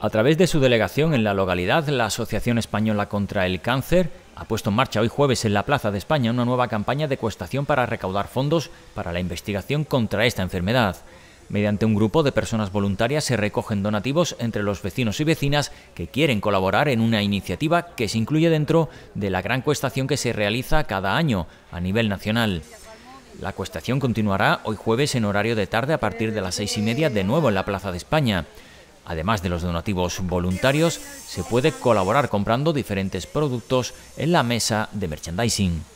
A través de su delegación en la localidad, la Asociación Española contra el Cáncer ha puesto en marcha hoy jueves en la Plaza de España una nueva campaña de cuestación para recaudar fondos para la investigación contra esta enfermedad. Mediante un grupo de personas voluntarias se recogen donativos entre los vecinos y vecinas que quieren colaborar en una iniciativa que se incluye dentro de la gran cuestación que se realiza cada año a nivel nacional. La cuestación continuará hoy jueves en horario de tarde a partir de las seis y media de nuevo en la Plaza de España. Además de los donativos voluntarios, se puede colaborar comprando diferentes productos en la mesa de merchandising.